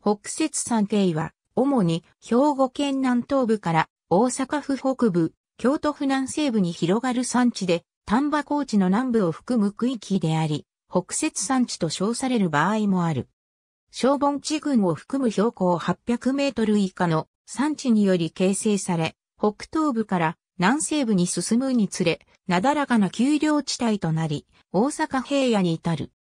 北雪山系は、主に兵庫県南東部から大阪府北部、京都府南西部に広がる山地で、丹波高地の南部を含む区域であり、北雪山地と称される場合もある。小盆地群を含む標高800メートル以下の山地により形成され、北東部から南西部に進むにつれ、なだらかな丘陵地帯となり、大阪平野に至る。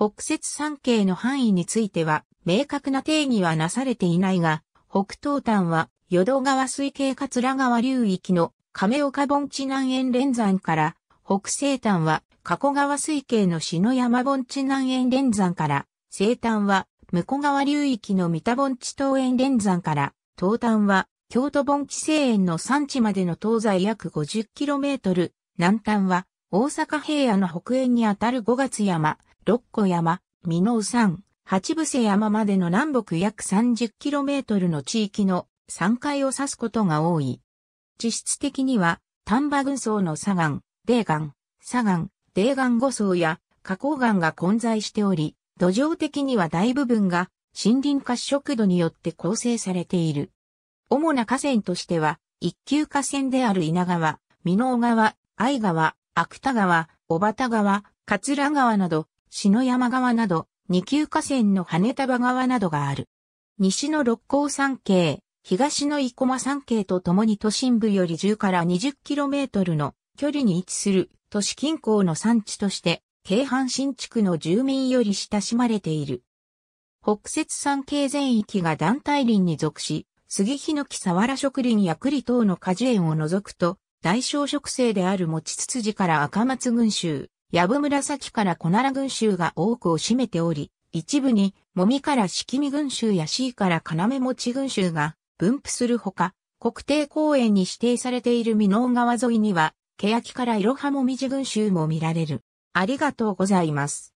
北雪山系の範囲については、明確な定義はなされていないが、北東端は、淀川水系桂川流域の亀岡盆地南沿連山から、北西端は、加古川水系の篠山盆地南沿連山から、西端は、向川流域の三田盆地東沿連山から、東端は、京都盆地西園の山地までの東西約 50km、南端は、大阪平野の北縁にあたる五月山、六個山、美濃山、八伏山までの南北約 30km の地域の山階を指すことが多い。実質的には、丹波群層の砂岩、泥岩、砂岩、泥岩五層や花崗岩が混在しており、土壌的には大部分が森林褐色土によって構成されている。主な河川としては、一級河川である稲川、美濃川、愛川、芥川、小畑川、桂川など、篠山川など、二級河川の羽田場川などがある。西の六甲山系、東の生駒山系とともに都心部より10から 20km の距離に位置する都市近郊の産地として、京阪新地区の住民より親しまれている。北雪山系全域が団体林に属し、杉ヒノキサワラ植林や栗等の果樹園を除くと、大小植生である餅つつじから赤松群衆、やぶ紫からコナラ群衆が多くを占めており、一部に、もみからしきみ群衆やーから金目持ち群衆が分布するほか、国定公園に指定されている美濃川沿いには、欅からいろはもみじ群衆も見られる。ありがとうございます。